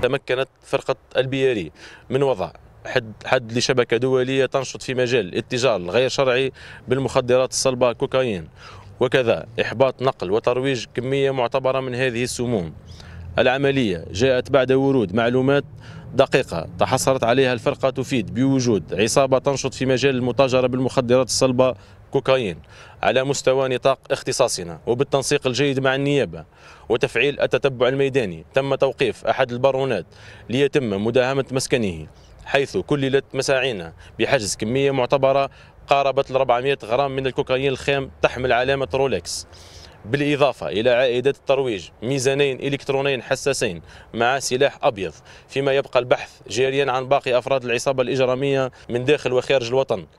تمكنت فرقة البياري من وضع حد حد لشبكه دوليه تنشط في مجال الاتجار الغير شرعي بالمخدرات الصلبه كوكايين وكذا احباط نقل وترويج كميه معتبره من هذه السموم العمليه جاءت بعد ورود معلومات دقيقه تحصلت عليها الفرقه تفيد بوجود عصابه تنشط في مجال المتاجره بالمخدرات الصلبه كوكايين على مستوى نطاق اختصاصنا وبالتنسيق الجيد مع النيابة وتفعيل التتبع الميداني تم توقيف أحد البارونات ليتم مداهمة مسكنه حيث كللت مساعينا بحجز كمية معتبرة قاربت ال 400 غرام من الكوكايين الخام تحمل علامة رولكس بالإضافة إلى عائدات الترويج ميزانين إلكترونيين حساسين مع سلاح أبيض فيما يبقى البحث جاريا عن باقي أفراد العصابة الإجرامية من داخل وخارج الوطن